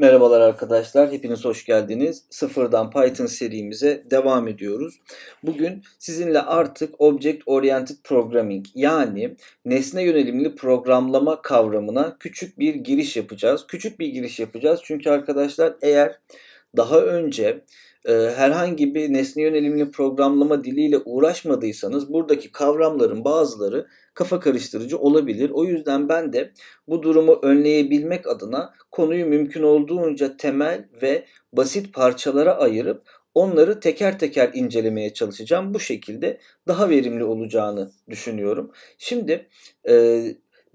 Merhabalar arkadaşlar, hepiniz hoş geldiniz. Sıfırdan Python serimize devam ediyoruz. Bugün sizinle artık Object Oriented Programming yani nesne yönelimli programlama kavramına küçük bir giriş yapacağız. Küçük bir giriş yapacağız çünkü arkadaşlar eğer daha önce e, herhangi bir nesne yönelimli programlama diliyle uğraşmadıysanız buradaki kavramların bazıları kafa karıştırıcı olabilir. O yüzden ben de bu durumu önleyebilmek adına konuyu mümkün olduğunca temel ve basit parçalara ayırıp onları teker teker incelemeye çalışacağım. Bu şekilde daha verimli olacağını düşünüyorum. Şimdi e,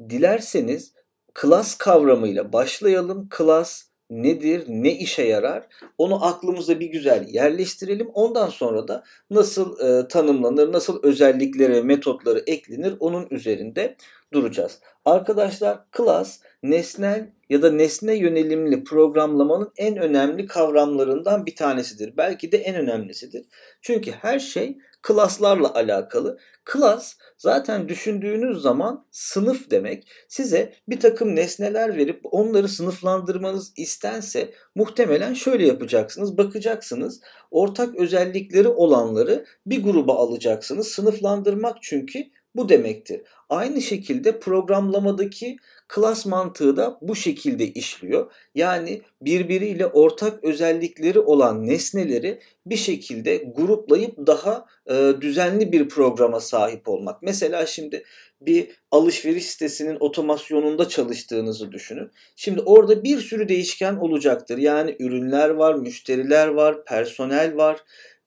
dilerseniz klas kavramıyla başlayalım. Klas nedir, ne işe yarar onu aklımıza bir güzel yerleştirelim. Ondan sonra da nasıl e, tanımlanır, nasıl özellikleri, metotları eklenir onun üzerinde duracağız. Arkadaşlar class nesnel ya da nesne yönelimli programlamanın en önemli kavramlarından bir tanesidir. Belki de en önemlisidir. Çünkü her şey klaslarla alakalı. Klas zaten düşündüğünüz zaman sınıf demek. Size bir takım nesneler verip onları sınıflandırmanız istense muhtemelen şöyle yapacaksınız. Bakacaksınız ortak özellikleri olanları bir gruba alacaksınız. Sınıflandırmak çünkü bu demektir. Aynı şekilde programlamadaki klas mantığı da bu şekilde işliyor. Yani birbiriyle ortak özellikleri olan nesneleri bir şekilde gruplayıp daha e, düzenli bir programa sahip olmak. Mesela şimdi bir alışveriş sitesinin otomasyonunda çalıştığınızı düşünün. Şimdi orada bir sürü değişken olacaktır. Yani ürünler var, müşteriler var, personel var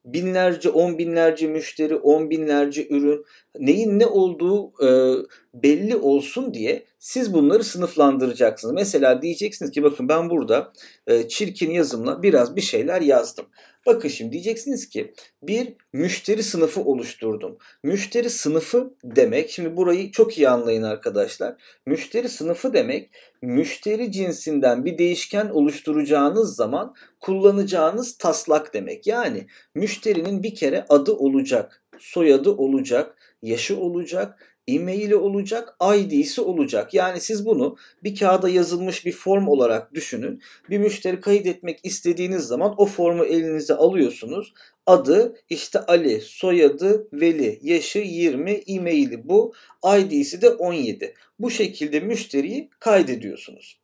binlerce, on binlerce müşteri, on binlerce ürün neyin ne olduğu e, belli olsun diye siz bunları sınıflandıracaksınız. Mesela diyeceksiniz ki bakın ben burada e, çirkin yazımla biraz bir şeyler yazdım. Bakın şimdi diyeceksiniz ki bir müşteri sınıfı oluşturdum. Müşteri sınıfı demek şimdi burayı çok iyi anlayın arkadaşlar. Müşteri sınıfı demek müşteri cinsinden bir değişken oluşturacağınız zaman kullanacağınız taslak demek. Yani müşterinin bir kere adı olacak soyadı olacak, yaşı olacak, e-maili olacak, ID'si olacak. Yani siz bunu bir kağıda yazılmış bir form olarak düşünün. Bir müşteri kaydetmek istediğiniz zaman o formu elinize alıyorsunuz. Adı işte Ali, soyadı Veli, yaşı 20, e-maili bu, ID'si de 17. Bu şekilde müşteriyi kaydediyorsunuz.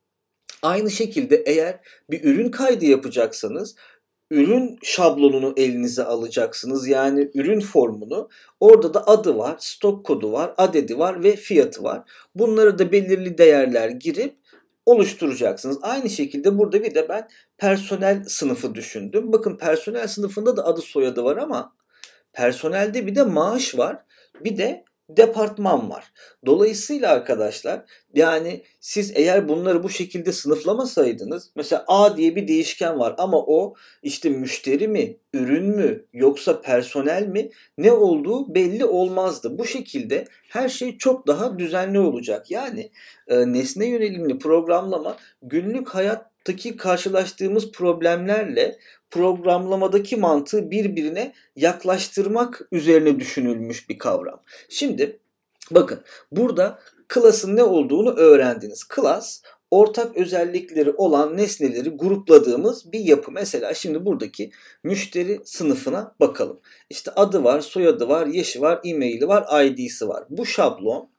Aynı şekilde eğer bir ürün kaydı yapacaksanız ürün şablonunu elinize alacaksınız. Yani ürün formunu. Orada da adı var, stok kodu var, adedi var ve fiyatı var. Bunları da belirli değerler girip oluşturacaksınız. Aynı şekilde burada bir de ben personel sınıfı düşündüm. Bakın personel sınıfında da adı soyadı var ama personelde bir de maaş var. Bir de departman var. Dolayısıyla arkadaşlar yani siz eğer bunları bu şekilde sınıflamasaydınız mesela A diye bir değişken var ama o işte müşteri mi, ürün mü yoksa personel mi ne olduğu belli olmazdı. Bu şekilde her şey çok daha düzenli olacak. Yani e, nesne yönelimli programlama günlük hayat programdaki karşılaştığımız problemlerle programlamadaki mantığı birbirine yaklaştırmak üzerine düşünülmüş bir kavram. Şimdi bakın burada class'ın ne olduğunu öğrendiniz. Class ortak özellikleri olan nesneleri grupladığımız bir yapı. Mesela şimdi buradaki müşteri sınıfına bakalım. İşte adı var, soyadı var, yaşı var, e-maili var, ID'si var. Bu şablon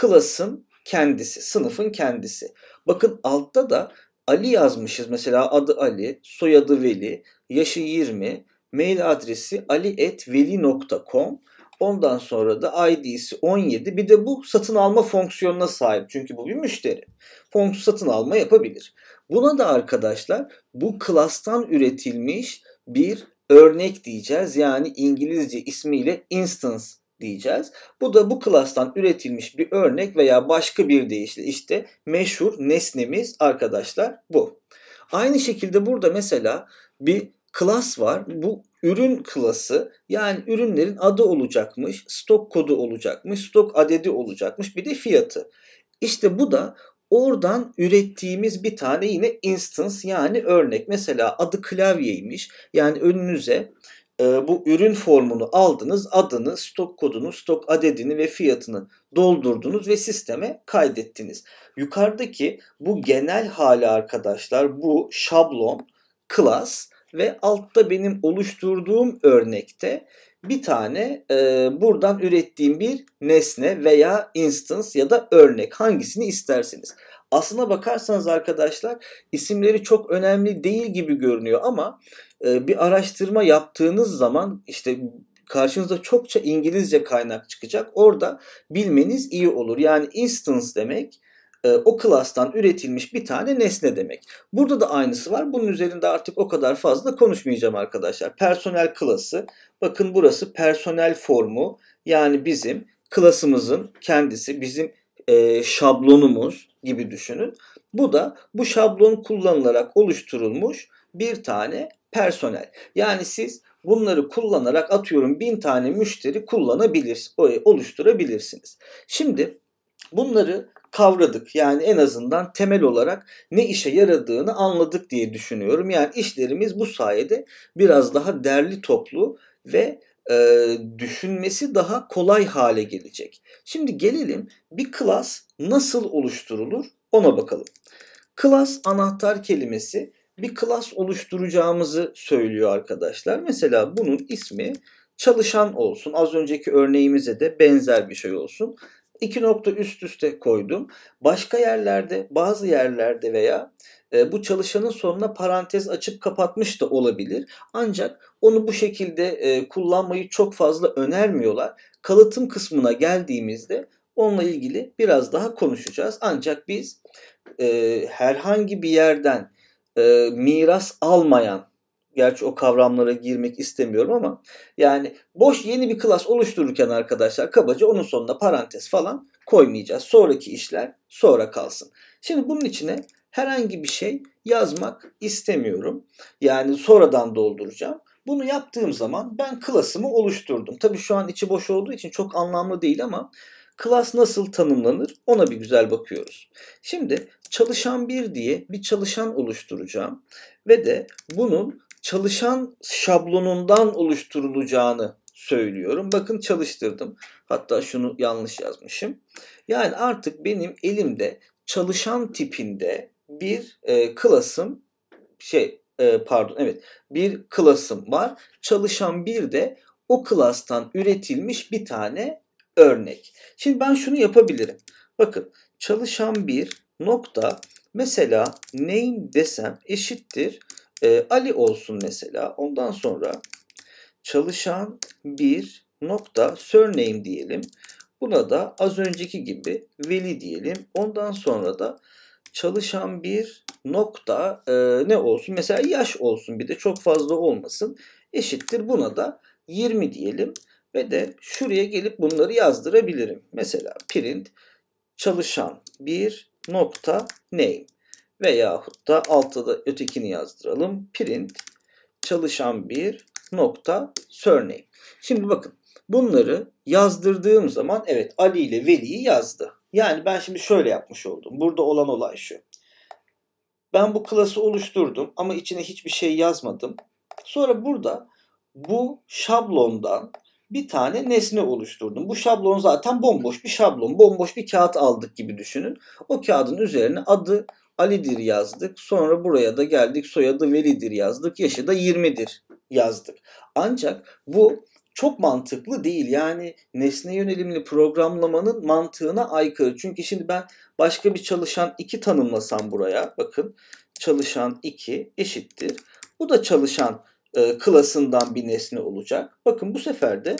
class'ın kendisi, sınıfın kendisi. Bakın altta da Ali yazmışız mesela adı Ali, soyadı Veli, yaşı 20, mail adresi ali.veli.com ondan sonra da ID'si 17 bir de bu satın alma fonksiyonuna sahip çünkü bu bir müşteri. Fonksiyon satın alma yapabilir. Buna da arkadaşlar bu klastan üretilmiş bir örnek diyeceğiz. Yani İngilizce ismiyle instance diyeceğiz. Bu da bu klastan üretilmiş bir örnek veya başka bir deyişle işte meşhur nesnemiz arkadaşlar bu. Aynı şekilde burada mesela bir klas var. Bu ürün klası yani ürünlerin adı olacakmış, stok kodu olacakmış, stok adedi olacakmış bir de fiyatı. İşte bu da Oradan ürettiğimiz bir tane yine instance yani örnek. Mesela adı klavyeymiş. Yani önünüze ee, bu ürün formunu aldınız, adını, stok kodunu, stok adedini ve fiyatını doldurdunuz ve sisteme kaydettiniz. Yukarıdaki bu genel hali arkadaşlar bu şablon, class ve altta benim oluşturduğum örnekte bir tane e, buradan ürettiğim bir nesne veya instance ya da örnek hangisini isterseniz. Aslına bakarsanız arkadaşlar isimleri çok önemli değil gibi görünüyor ama e, bir araştırma yaptığınız zaman işte karşınıza çokça İngilizce kaynak çıkacak. Orada bilmeniz iyi olur. Yani instance demek e, o klastan üretilmiş bir tane nesne demek. Burada da aynısı var. Bunun üzerinde artık o kadar fazla konuşmayacağım arkadaşlar. Personel klası. Bakın burası personel formu. Yani bizim klasımızın kendisi, bizim e, şablonumuz gibi düşünün. Bu da bu şablon kullanılarak oluşturulmuş bir tane personel. Yani siz bunları kullanarak atıyorum bin tane müşteri kullanabilir, oluşturabilirsiniz. Şimdi bunları kavradık. Yani en azından temel olarak ne işe yaradığını anladık diye düşünüyorum. Yani işlerimiz bu sayede biraz daha derli toplu ve e, düşünmesi daha kolay hale gelecek. Şimdi gelelim bir klas nasıl oluşturulur ona bakalım. Klas anahtar kelimesi bir klas oluşturacağımızı söylüyor arkadaşlar. Mesela bunun ismi çalışan olsun. Az önceki örneğimize de benzer bir şey olsun iki nokta üst üste koydum. Başka yerlerde, bazı yerlerde veya e, bu çalışanın sonuna parantez açıp kapatmış da olabilir. Ancak onu bu şekilde e, kullanmayı çok fazla önermiyorlar. Kalıtım kısmına geldiğimizde onunla ilgili biraz daha konuşacağız. Ancak biz e, herhangi bir yerden e, miras almayan gerçi o kavramlara girmek istemiyorum ama yani boş yeni bir klas oluştururken arkadaşlar kabaca onun sonuna parantez falan koymayacağız. Sonraki işler sonra kalsın. Şimdi bunun içine herhangi bir şey yazmak istemiyorum. Yani sonradan dolduracağım. Bunu yaptığım zaman ben klasımı oluşturdum. Tabii şu an içi boş olduğu için çok anlamlı değil ama klas nasıl tanımlanır ona bir güzel bakıyoruz. Şimdi çalışan bir diye bir çalışan oluşturacağım ve de bunun çalışan şablonundan oluşturulacağını söylüyorum. Bakın çalıştırdım. Hatta şunu yanlış yazmışım. Yani artık benim elimde çalışan tipinde bir e, klasım şey e, pardon evet bir klasım var. Çalışan bir de o klastan üretilmiş bir tane örnek. Şimdi ben şunu yapabilirim. Bakın çalışan bir nokta mesela name desem eşittir e, Ali olsun mesela. Ondan sonra çalışan bir nokta surname diyelim. Buna da az önceki gibi veli diyelim. Ondan sonra da çalışan bir nokta e, ne olsun? Mesela yaş olsun bir de çok fazla olmasın. Eşittir buna da 20 diyelim ve de şuraya gelip bunları yazdırabilirim. Mesela print çalışan bir nokta name veyahut da altta da ötekini yazdıralım. Print çalışan bir nokta surname. Şimdi bakın bunları yazdırdığım zaman evet Ali ile Veli'yi yazdı. Yani ben şimdi şöyle yapmış oldum. Burada olan olay şu. Ben bu klası oluşturdum ama içine hiçbir şey yazmadım. Sonra burada bu şablondan bir tane nesne oluşturdum. Bu şablon zaten bomboş bir şablon. Bomboş bir kağıt aldık gibi düşünün. O kağıdın üzerine adı, Ali'dir yazdık. Sonra buraya da geldik soyadı Veli'dir yazdık. Yaşı da 20'dir yazdık. Ancak bu çok mantıklı değil. Yani nesne yönelimli programlamanın mantığına aykırı. Çünkü şimdi ben başka bir çalışan 2 tanımlasam buraya bakın çalışan 2 eşittir. Bu da çalışan e, klasından bir nesne olacak. Bakın bu sefer de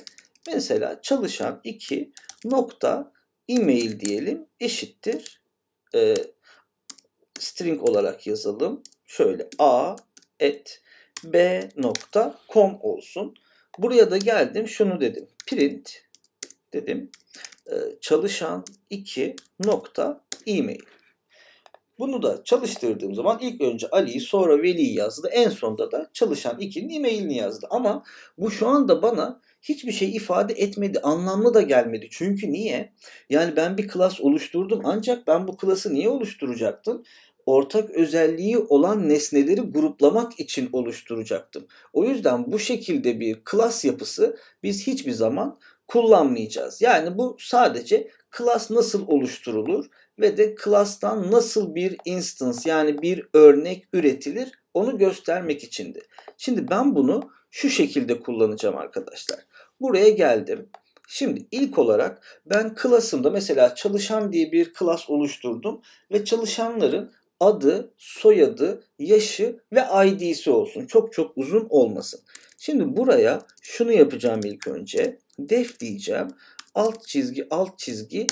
mesela çalışan 2 nokta e-mail diyelim eşittir. E, string olarak yazalım. Şöyle a et b.com olsun. Buraya da geldim şunu dedim. Print dedim. Ee, çalışan 2 nokta e-mail. Bunu da çalıştırdığım zaman ilk önce Ali'yi sonra Veli'yi yazdı. En sonda da çalışan 2'nin e-mailini yazdı. Ama bu şu anda bana hiçbir şey ifade etmedi. Anlamlı da gelmedi. Çünkü niye? Yani ben bir klas oluşturdum ancak ben bu klası niye oluşturacaktım? ortak özelliği olan nesneleri gruplamak için oluşturacaktım. O yüzden bu şekilde bir klas yapısı biz hiçbir zaman kullanmayacağız. Yani bu sadece klas nasıl oluşturulur ve de klastan nasıl bir instance yani bir örnek üretilir onu göstermek içindi. Şimdi ben bunu şu şekilde kullanacağım arkadaşlar. Buraya geldim. Şimdi ilk olarak ben klasımda mesela çalışan diye bir klas oluşturdum ve çalışanların adı, soyadı, yaşı ve ID'si olsun. Çok çok uzun olmasın. Şimdi buraya şunu yapacağım ilk önce. Def diyeceğim. Alt çizgi alt çizgi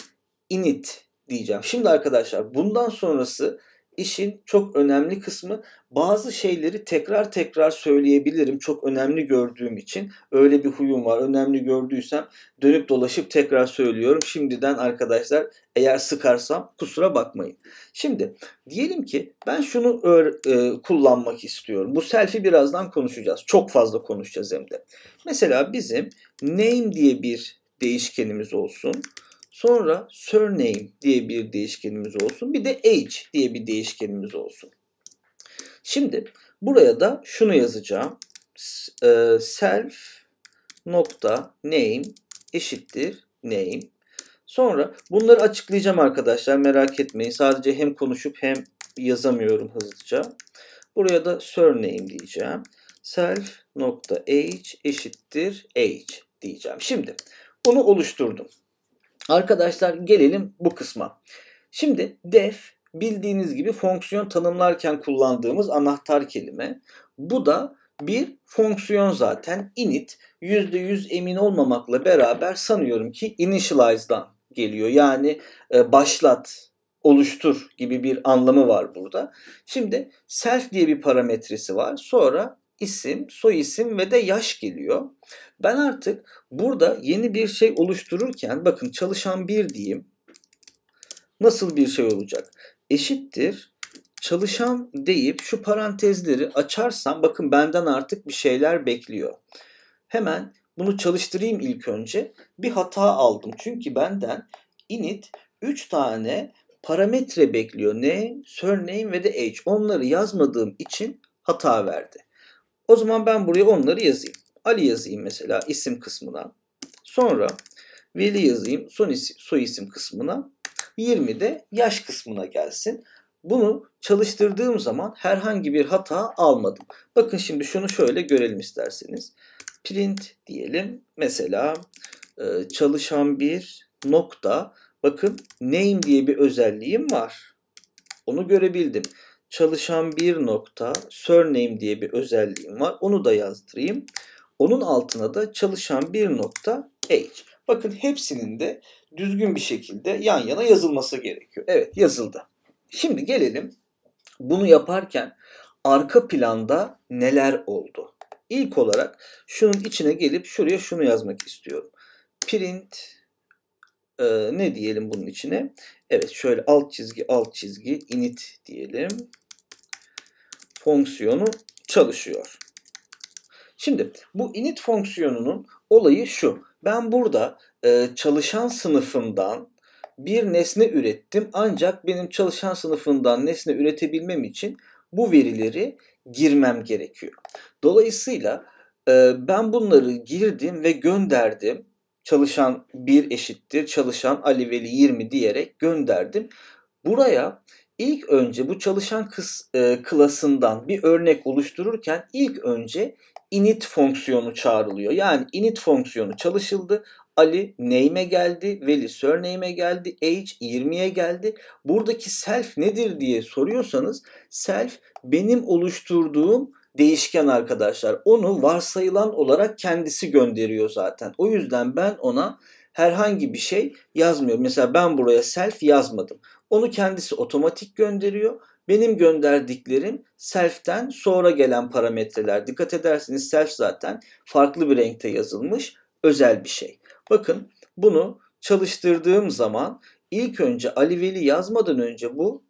init diyeceğim. Şimdi arkadaşlar bundan sonrası işin çok önemli kısmı bazı şeyleri tekrar tekrar söyleyebilirim çok önemli gördüğüm için. Öyle bir huyum var. Önemli gördüysem dönüp dolaşıp tekrar söylüyorum. Şimdiden arkadaşlar eğer sıkarsam kusura bakmayın. Şimdi diyelim ki ben şunu e, kullanmak istiyorum. Bu selfie birazdan konuşacağız. Çok fazla konuşacağız hem de. Mesela bizim name diye bir değişkenimiz olsun. Sonra surname diye bir değişkenimiz olsun. Bir de age diye bir değişkenimiz olsun. Şimdi buraya da şunu yazacağım. E, self nokta name eşittir name. Sonra bunları açıklayacağım arkadaşlar merak etmeyin. Sadece hem konuşup hem yazamıyorum hızlıca. Buraya da surname diyeceğim. Self nokta age eşittir age diyeceğim. Şimdi bunu oluşturdum. Arkadaşlar gelelim bu kısma. Şimdi def bildiğiniz gibi fonksiyon tanımlarken kullandığımız anahtar kelime. Bu da bir fonksiyon zaten init %100 emin olmamakla beraber sanıyorum ki initialize'dan geliyor. Yani e, başlat, oluştur gibi bir anlamı var burada. Şimdi self diye bir parametresi var. Sonra isim, soy isim ve de yaş geliyor. Ben artık burada yeni bir şey oluştururken bakın çalışan bir diyeyim. Nasıl bir şey olacak? Eşittir çalışan deyip şu parantezleri açarsam bakın benden artık bir şeyler bekliyor. Hemen bunu çalıştırayım ilk önce. Bir hata aldım. Çünkü benden init 3 tane parametre bekliyor. Ne? Surname ve de age. Onları yazmadığım için hata verdi. O zaman ben buraya onları yazayım. Ali yazayım mesela isim kısmına. Sonra Veli yazayım son isim, soy isim kısmına. 20 de yaş kısmına gelsin. Bunu çalıştırdığım zaman herhangi bir hata almadım. Bakın şimdi şunu şöyle görelim isterseniz. Print diyelim. Mesela e, çalışan bir nokta. Bakın name diye bir özelliğim var. Onu görebildim çalışan bir nokta surname diye bir özelliğim var. Onu da yazdırayım. Onun altına da çalışan bir nokta age. Bakın hepsinin de düzgün bir şekilde yan yana yazılması gerekiyor. Evet yazıldı. Şimdi gelelim bunu yaparken arka planda neler oldu? İlk olarak şunun içine gelip şuraya şunu yazmak istiyorum. Print e, ne diyelim bunun içine? Evet şöyle alt çizgi alt çizgi init diyelim. Fonksiyonu çalışıyor. Şimdi bu init fonksiyonunun olayı şu. Ben burada e, çalışan sınıfından bir nesne ürettim ancak benim çalışan sınıfından nesne üretebilmem için bu verileri girmem gerekiyor. Dolayısıyla e, ben bunları girdim ve gönderdim Çalışan 1 eşittir çalışan Ali Veli 20 diyerek gönderdim. Buraya ilk önce bu çalışan kız, e, klasından bir örnek oluştururken ilk önce init fonksiyonu çağrılıyor. Yani init fonksiyonu çalışıldı. Ali name'e geldi, Veli surname'e geldi, age 20'ye geldi. Buradaki self nedir diye soruyorsanız self benim oluşturduğum değişken arkadaşlar. Onu varsayılan olarak kendisi gönderiyor zaten. O yüzden ben ona herhangi bir şey yazmıyorum. Mesela ben buraya self yazmadım. Onu kendisi otomatik gönderiyor. Benim gönderdiklerim self'ten sonra gelen parametreler. Dikkat ederseniz self zaten farklı bir renkte yazılmış özel bir şey. Bakın bunu çalıştırdığım zaman ilk önce Ali Veli yazmadan önce bu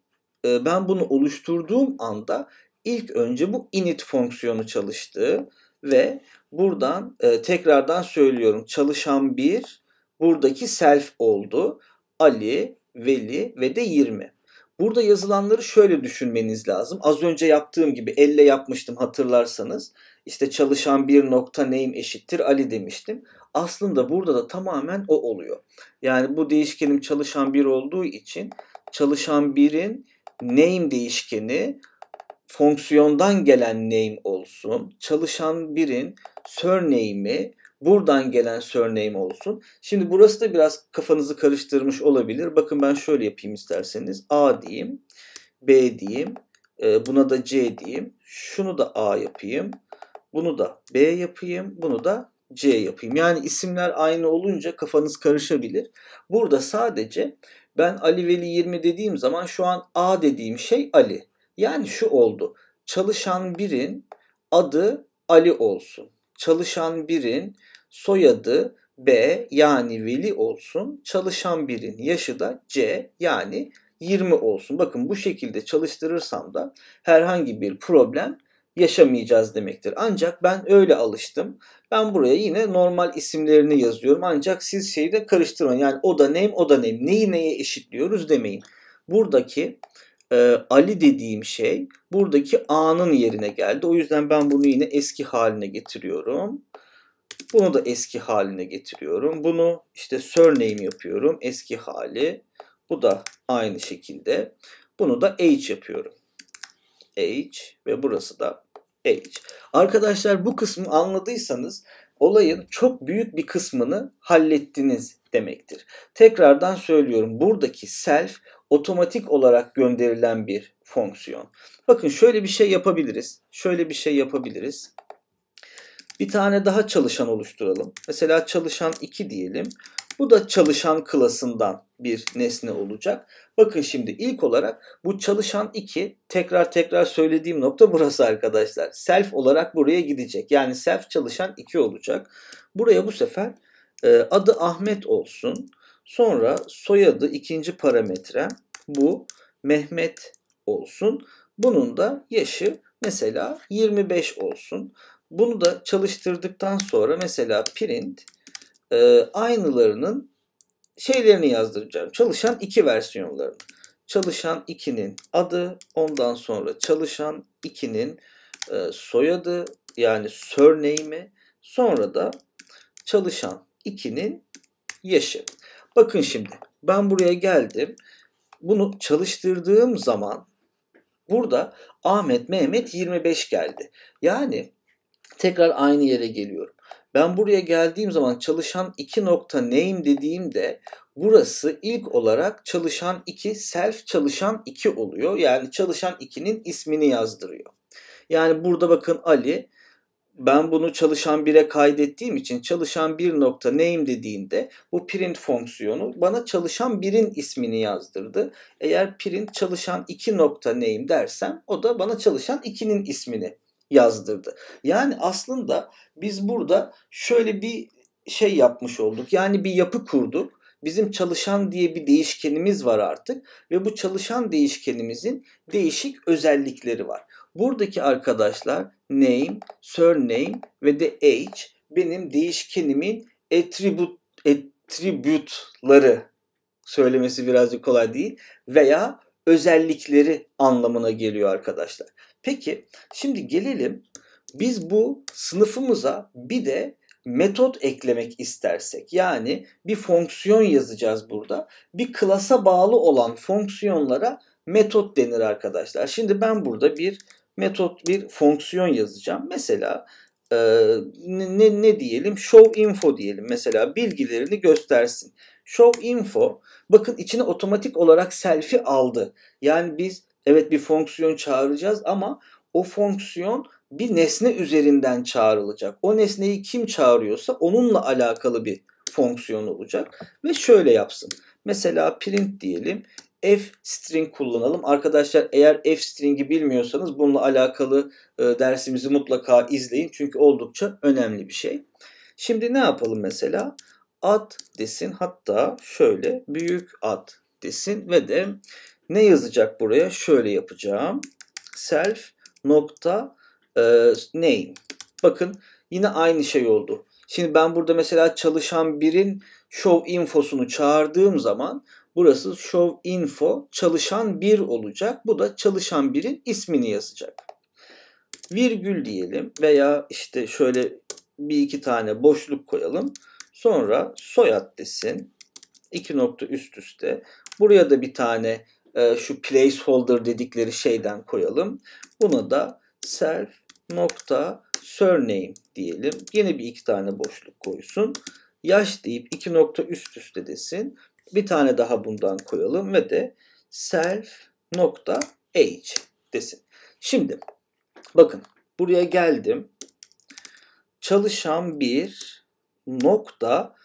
e, ben bunu oluşturduğum anda ilk önce bu init fonksiyonu çalıştı ve buradan e, tekrardan söylüyorum çalışan bir buradaki self oldu. Ali, Veli ve de 20. Burada yazılanları şöyle düşünmeniz lazım. Az önce yaptığım gibi elle yapmıştım hatırlarsanız. İşte çalışan bir nokta name eşittir Ali demiştim. Aslında burada da tamamen o oluyor. Yani bu değişkenim çalışan bir olduğu için çalışan birin name değişkeni fonksiyondan gelen name olsun. Çalışan birin surname'i buradan gelen surname olsun. Şimdi burası da biraz kafanızı karıştırmış olabilir. Bakın ben şöyle yapayım isterseniz. A diyeyim, B diyeyim, e, buna da C diyeyim. Şunu da A yapayım, bunu da B yapayım, bunu da C yapayım. Yani isimler aynı olunca kafanız karışabilir. Burada sadece ben Ali Veli 20 dediğim zaman şu an A dediğim şey Ali. Yani şu oldu. Çalışan birin adı Ali olsun. Çalışan birin soyadı B yani veli olsun. Çalışan birin yaşı da C yani 20 olsun. Bakın bu şekilde çalıştırırsam da herhangi bir problem yaşamayacağız demektir. Ancak ben öyle alıştım. Ben buraya yine normal isimlerini yazıyorum. Ancak siz şeyi de karıştırın. Yani o da name o da name. Neyi neye eşitliyoruz demeyin. Buradaki e, Ali dediğim şey buradaki A'nın yerine geldi. O yüzden ben bunu yine eski haline getiriyorum. Bunu da eski haline getiriyorum. Bunu işte surname yapıyorum. Eski hali. Bu da aynı şekilde. Bunu da H yapıyorum. H ve burası da H. Arkadaşlar bu kısmı anladıysanız olayın çok büyük bir kısmını hallettiniz demektir. Tekrardan söylüyorum buradaki self otomatik olarak gönderilen bir fonksiyon. Bakın şöyle bir şey yapabiliriz. Şöyle bir şey yapabiliriz. Bir tane daha çalışan oluşturalım. Mesela çalışan 2 diyelim. Bu da çalışan klasından bir nesne olacak. Bakın şimdi ilk olarak bu çalışan 2 tekrar tekrar söylediğim nokta burası arkadaşlar. Self olarak buraya gidecek. Yani self çalışan 2 olacak. Buraya bu sefer e, adı Ahmet olsun. Sonra soyadı ikinci parametre bu Mehmet olsun. Bunun da yaşı mesela 25 olsun. Bunu da çalıştırdıktan sonra mesela print e, aynılarının şeylerini yazdıracağım. Çalışan iki versiyonlarını. Çalışan 2'nin adı, ondan sonra çalışan 2'nin e, soyadı yani surname'i, sonra da çalışan 2'nin yaşı. Bakın şimdi ben buraya geldim. Bunu çalıştırdığım zaman burada Ahmet Mehmet 25 geldi. Yani tekrar aynı yere geliyorum. Ben buraya geldiğim zaman çalışan 2 nokta name dediğimde burası ilk olarak çalışan 2 self çalışan 2 oluyor. Yani çalışan 2'nin ismini yazdırıyor. Yani burada bakın Ali ben bunu çalışan bire kaydettiğim için çalışan bir nokta neyim dediğinde bu print fonksiyonu bana çalışan birin ismini yazdırdı. Eğer print çalışan iki nokta neyim dersem o da bana çalışan ikinin ismini yazdırdı. Yani aslında biz burada şöyle bir şey yapmış olduk. Yani bir yapı kurduk. Bizim çalışan diye bir değişkenimiz var artık ve bu çalışan değişkenimizin değişik özellikleri var. Buradaki arkadaşlar name, surname ve de age benim değişkenimin attribute, attribute'ları söylemesi birazcık kolay değil veya özellikleri anlamına geliyor arkadaşlar. Peki şimdi gelelim biz bu sınıfımıza bir de metot eklemek istersek yani bir fonksiyon yazacağız burada. Bir klasa bağlı olan fonksiyonlara metot denir arkadaşlar. Şimdi ben burada bir metot bir fonksiyon yazacağım. Mesela e, ne, ne diyelim? Show info diyelim. Mesela bilgilerini göstersin. Show info bakın içine otomatik olarak selfie aldı. Yani biz evet bir fonksiyon çağıracağız ama o fonksiyon bir nesne üzerinden çağrılacak. O nesneyi kim çağırıyorsa onunla alakalı bir fonksiyon olacak ve şöyle yapsın. Mesela print diyelim f string kullanalım. Arkadaşlar eğer f string'i bilmiyorsanız bununla alakalı e, dersimizi mutlaka izleyin. Çünkü oldukça önemli bir şey. Şimdi ne yapalım mesela? at desin hatta şöyle büyük at desin ve de ne yazacak buraya? Şöyle yapacağım. Self nokta e, name. Bakın yine aynı şey oldu. Şimdi ben burada mesela çalışan birin show infosunu çağırdığım zaman Burası show info çalışan bir olacak. Bu da çalışan birin ismini yazacak. Virgül diyelim veya işte şöyle bir iki tane boşluk koyalım. Sonra soyad desin. İki nokta üst üste. Buraya da bir tane e, şu placeholder dedikleri şeyden koyalım. Buna da self nokta surname diyelim. Yine bir iki tane boşluk koysun. Yaş deyip iki nokta üst üste desin bir tane daha bundan koyalım ve de self nokta age desin. Şimdi bakın buraya geldim. Çalışan bir nokta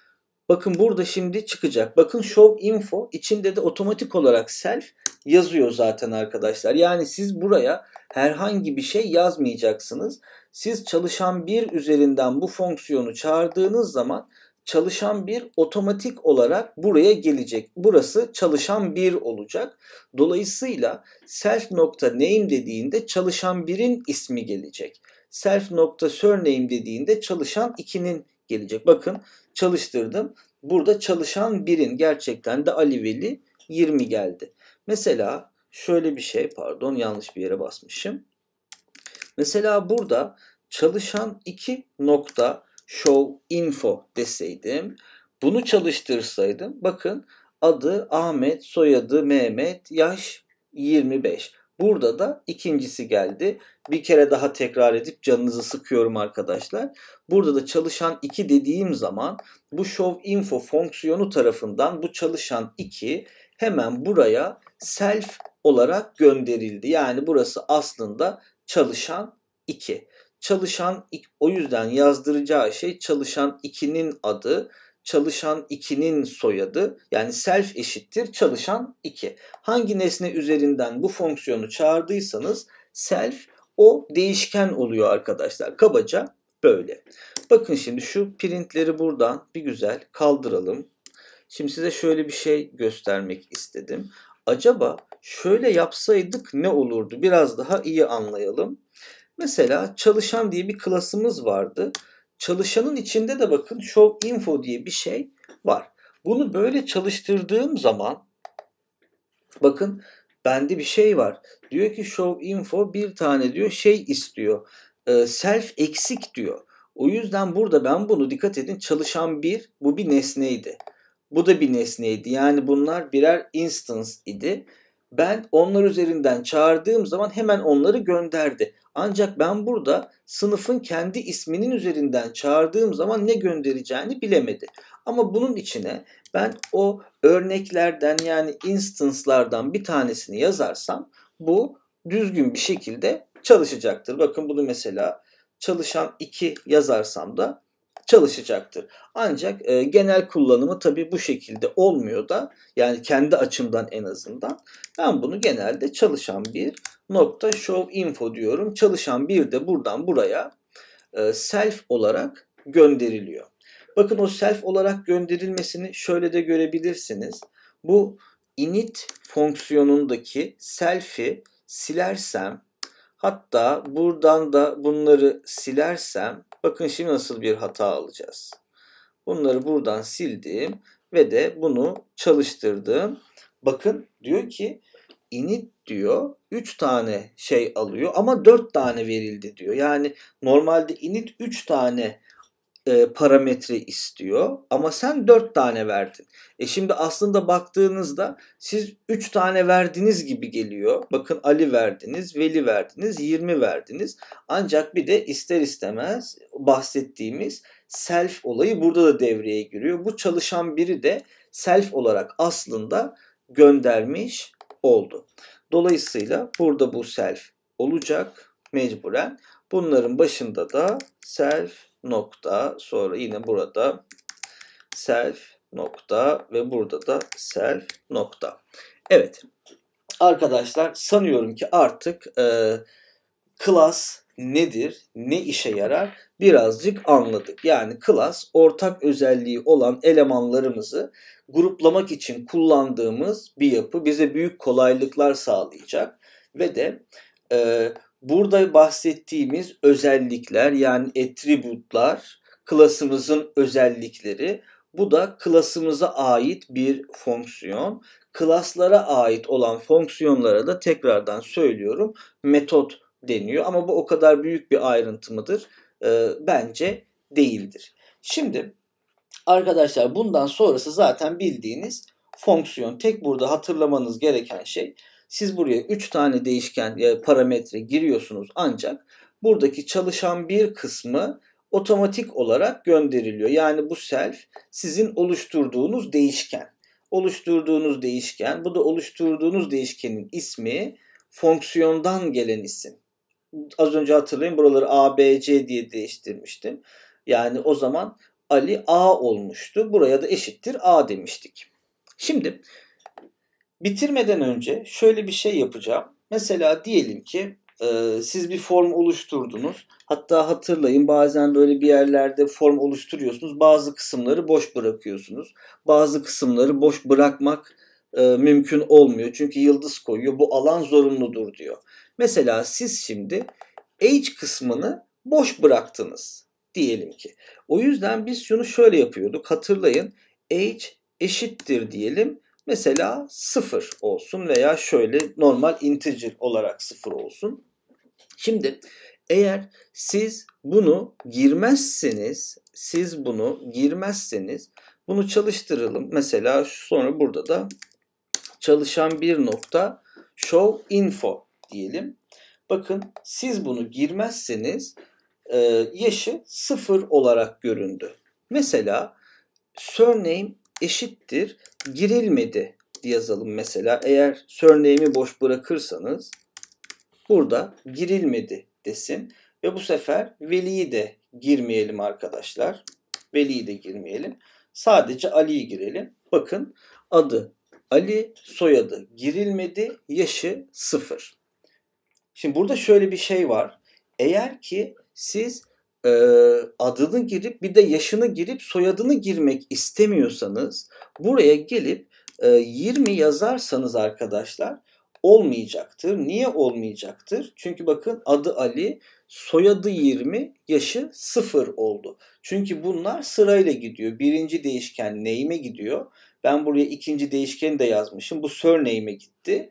bakın burada şimdi çıkacak. Bakın show info içinde de otomatik olarak self yazıyor zaten arkadaşlar. Yani siz buraya herhangi bir şey yazmayacaksınız. Siz çalışan bir üzerinden bu fonksiyonu çağırdığınız zaman çalışan bir otomatik olarak buraya gelecek. Burası çalışan bir olacak. Dolayısıyla self nokta name dediğinde çalışan birin ismi gelecek. Self nokta surname dediğinde çalışan ikinin gelecek. Bakın çalıştırdım. Burada çalışan birin gerçekten de Ali Veli 20 geldi. Mesela şöyle bir şey pardon yanlış bir yere basmışım. Mesela burada çalışan iki nokta show info deseydim bunu çalıştırsaydım bakın adı Ahmet, soyadı Mehmet, yaş 25. Burada da ikincisi geldi. Bir kere daha tekrar edip canınızı sıkıyorum arkadaşlar. Burada da çalışan 2 dediğim zaman bu show info fonksiyonu tarafından bu çalışan 2 hemen buraya self olarak gönderildi. Yani burası aslında çalışan 2. Çalışan o yüzden yazdıracağı şey çalışan 2'nin adı, çalışan 2'nin soyadı. Yani self eşittir çalışan 2. Hangi nesne üzerinden bu fonksiyonu çağırdıysanız self o değişken oluyor arkadaşlar. Kabaca böyle. Bakın şimdi şu printleri buradan bir güzel kaldıralım. Şimdi size şöyle bir şey göstermek istedim. Acaba şöyle yapsaydık ne olurdu? Biraz daha iyi anlayalım. Mesela çalışan diye bir klasımız vardı. Çalışanın içinde de bakın show info diye bir şey var. Bunu böyle çalıştırdığım zaman bakın bende bir şey var. Diyor ki show info bir tane diyor şey istiyor. Ee, self eksik diyor. O yüzden burada ben bunu dikkat edin çalışan bir bu bir nesneydi. Bu da bir nesneydi. Yani bunlar birer instance idi ben onlar üzerinden çağırdığım zaman hemen onları gönderdi. Ancak ben burada sınıfın kendi isminin üzerinden çağırdığım zaman ne göndereceğini bilemedi. Ama bunun içine ben o örneklerden yani instance'lardan bir tanesini yazarsam bu düzgün bir şekilde çalışacaktır. Bakın bunu mesela çalışan 2 yazarsam da çalışacaktır. Ancak e, genel kullanımı tabii bu şekilde olmuyor da yani kendi açımdan en azından ben bunu genelde çalışan bir nokta show info diyorum. Çalışan bir de buradan buraya e, self olarak gönderiliyor. Bakın o self olarak gönderilmesini şöyle de görebilirsiniz. Bu init fonksiyonundaki self'i silersem hatta buradan da bunları silersem Bakın şimdi nasıl bir hata alacağız. Bunları buradan sildim ve de bunu çalıştırdım. Bakın diyor ki init diyor 3 tane şey alıyor ama 4 tane verildi diyor. Yani normalde init 3 tane e, parametre istiyor ama sen 4 tane verdin. E şimdi aslında baktığınızda siz 3 tane verdiniz gibi geliyor. Bakın Ali verdiniz, Veli verdiniz, 20 verdiniz. Ancak bir de ister istemez bahsettiğimiz self olayı burada da devreye giriyor. Bu çalışan biri de self olarak aslında göndermiş oldu. Dolayısıyla burada bu self olacak mecburen. Bunların başında da self nokta sonra yine burada self nokta ve burada da self nokta. Evet arkadaşlar sanıyorum ki artık e, class nedir, ne işe yarar birazcık anladık. Yani class ortak özelliği olan elemanlarımızı gruplamak için kullandığımız bir yapı bize büyük kolaylıklar sağlayacak ve de e, burada bahsettiğimiz özellikler yani attributlar klasımızın özellikleri. Bu da klasımıza ait bir fonksiyon. Klaslara ait olan fonksiyonlara da tekrardan söylüyorum metot deniyor. Ama bu o kadar büyük bir ayrıntı mıdır? E, bence değildir. Şimdi arkadaşlar bundan sonrası zaten bildiğiniz fonksiyon. Tek burada hatırlamanız gereken şey siz buraya 3 tane değişken ya e, parametre giriyorsunuz ancak buradaki çalışan bir kısmı otomatik olarak gönderiliyor. Yani bu self sizin oluşturduğunuz değişken. Oluşturduğunuz değişken, bu da oluşturduğunuz değişkenin ismi fonksiyondan gelen isim. Az önce hatırlayın buraları A, B, C diye değiştirmiştim. Yani o zaman Ali A olmuştu. Buraya da eşittir A demiştik. Şimdi Bitirmeden önce şöyle bir şey yapacağım. Mesela diyelim ki e, siz bir form oluşturdunuz. Hatta hatırlayın bazen böyle bir yerlerde form oluşturuyorsunuz. Bazı kısımları boş bırakıyorsunuz. Bazı kısımları boş bırakmak e, mümkün olmuyor. Çünkü yıldız koyuyor. Bu alan zorunludur diyor. Mesela siz şimdi age kısmını boş bıraktınız diyelim ki. O yüzden biz şunu şöyle yapıyorduk. Hatırlayın age eşittir diyelim Mesela 0 olsun veya şöyle normal integer olarak 0 olsun. Şimdi eğer siz bunu girmezseniz, siz bunu girmezseniz bunu çalıştıralım. Mesela sonra burada da çalışan bir nokta show info diyelim. Bakın siz bunu girmezseniz e, yaşı sıfır olarak göründü. Mesela surname eşittir girilmedi yazalım mesela. Eğer surname'i boş bırakırsanız burada girilmedi desin. Ve bu sefer veliyi de girmeyelim arkadaşlar. Veliyi de girmeyelim. Sadece Ali'yi girelim. Bakın adı Ali, soyadı girilmedi, yaşı sıfır. Şimdi burada şöyle bir şey var. Eğer ki siz e, adını girip bir de yaşını girip soyadını girmek istemiyorsanız buraya gelip e, 20 yazarsanız arkadaşlar olmayacaktır. Niye olmayacaktır? Çünkü bakın adı Ali, soyadı 20, yaşı 0 oldu. Çünkü bunlar sırayla gidiyor. Birinci değişken name'e gidiyor. Ben buraya ikinci değişkeni de yazmışım. Bu surname'e gitti.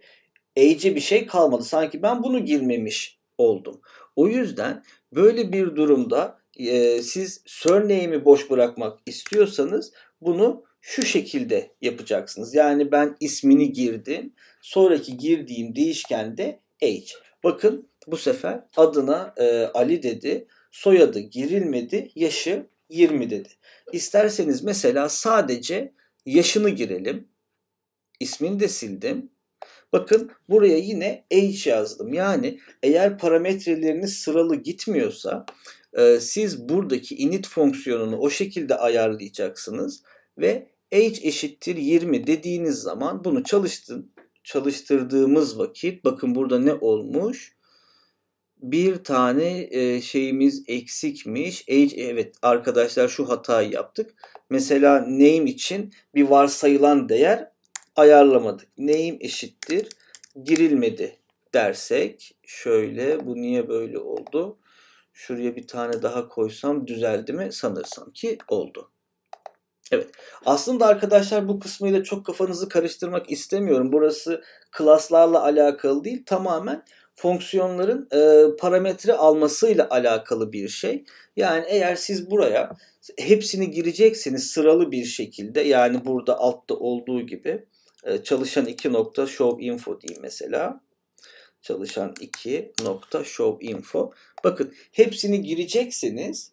Age'e bir şey kalmadı. Sanki ben bunu girmemiş oldum. O yüzden böyle bir durumda e, siz surname'i boş bırakmak istiyorsanız bunu şu şekilde yapacaksınız. Yani ben ismini girdim. Sonraki girdiğim değişkende age. Bakın bu sefer adına e, Ali dedi. Soyadı girilmedi. Yaşı 20 dedi. İsterseniz mesela sadece yaşını girelim. İsmini de sildim. Bakın buraya yine h yazdım. Yani eğer parametreleriniz sıralı gitmiyorsa e, siz buradaki init fonksiyonunu o şekilde ayarlayacaksınız ve h eşittir 20 dediğiniz zaman bunu çalıştın, çalıştırdığımız vakit bakın burada ne olmuş? bir tane e, şeyimiz eksikmiş. H evet arkadaşlar şu hatayı yaptık. Mesela name için bir varsayılan değer ayarlamadık. Neyim eşittir girilmedi dersek şöyle bu niye böyle oldu? Şuraya bir tane daha koysam düzeldi mi? Sanırsam ki oldu. Evet. Aslında arkadaşlar bu kısmıyla çok kafanızı karıştırmak istemiyorum. Burası klaslarla alakalı değil. Tamamen fonksiyonların e, parametre almasıyla alakalı bir şey. Yani eğer siz buraya hepsini girecekseniz sıralı bir şekilde yani burada altta olduğu gibi ee, çalışan 2 show info diyeyim mesela. Çalışan 2 show info. Bakın hepsini girecekseniz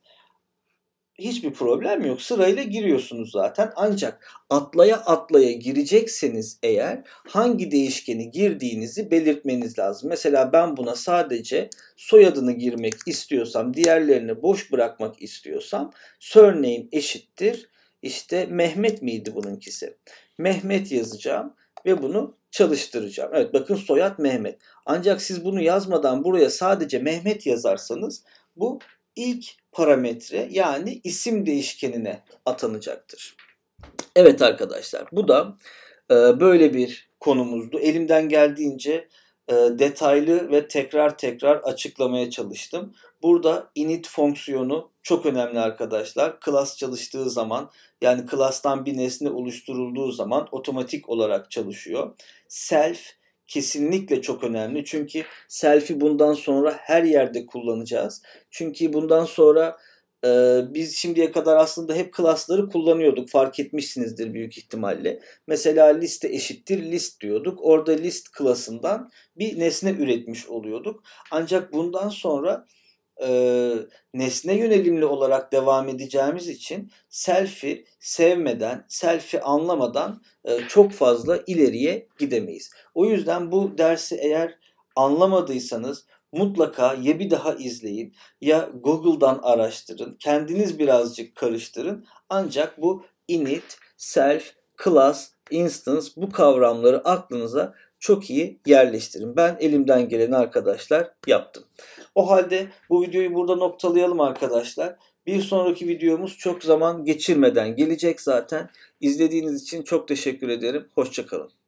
hiçbir problem yok. Sırayla giriyorsunuz zaten. Ancak atlaya atlaya girecekseniz eğer hangi değişkeni girdiğinizi belirtmeniz lazım. Mesela ben buna sadece soyadını girmek istiyorsam, diğerlerini boş bırakmak istiyorsam surname eşittir işte Mehmet miydi bununkisi? Mehmet yazacağım ve bunu çalıştıracağım. Evet bakın soyad Mehmet. Ancak siz bunu yazmadan buraya sadece Mehmet yazarsanız bu ilk parametre yani isim değişkenine atanacaktır. Evet arkadaşlar bu da e, böyle bir konumuzdu. Elimden geldiğince e, detaylı ve tekrar tekrar açıklamaya çalıştım. Burada init fonksiyonu çok önemli arkadaşlar. Class çalıştığı zaman yani class'tan bir nesne oluşturulduğu zaman otomatik olarak çalışıyor. Self kesinlikle çok önemli. Çünkü selfi bundan sonra her yerde kullanacağız. Çünkü bundan sonra e, biz şimdiye kadar aslında hep klasları kullanıyorduk. Fark etmişsinizdir büyük ihtimalle. Mesela liste eşittir list diyorduk. Orada list klasından bir nesne üretmiş oluyorduk. Ancak bundan sonra e, nesne yönelimli olarak devam edeceğimiz için selfie sevmeden, selfie anlamadan e, çok fazla ileriye gidemeyiz. O yüzden bu dersi eğer anlamadıysanız, mutlaka ya bir daha izleyin ya Google'dan araştırın. Kendiniz birazcık karıştırın. Ancak bu init, self, class, instance bu kavramları aklınıza çok iyi yerleştirin. Ben elimden geleni arkadaşlar yaptım. O halde bu videoyu burada noktalayalım arkadaşlar. Bir sonraki videomuz çok zaman geçirmeden gelecek zaten. İzlediğiniz için çok teşekkür ederim. Hoşçakalın.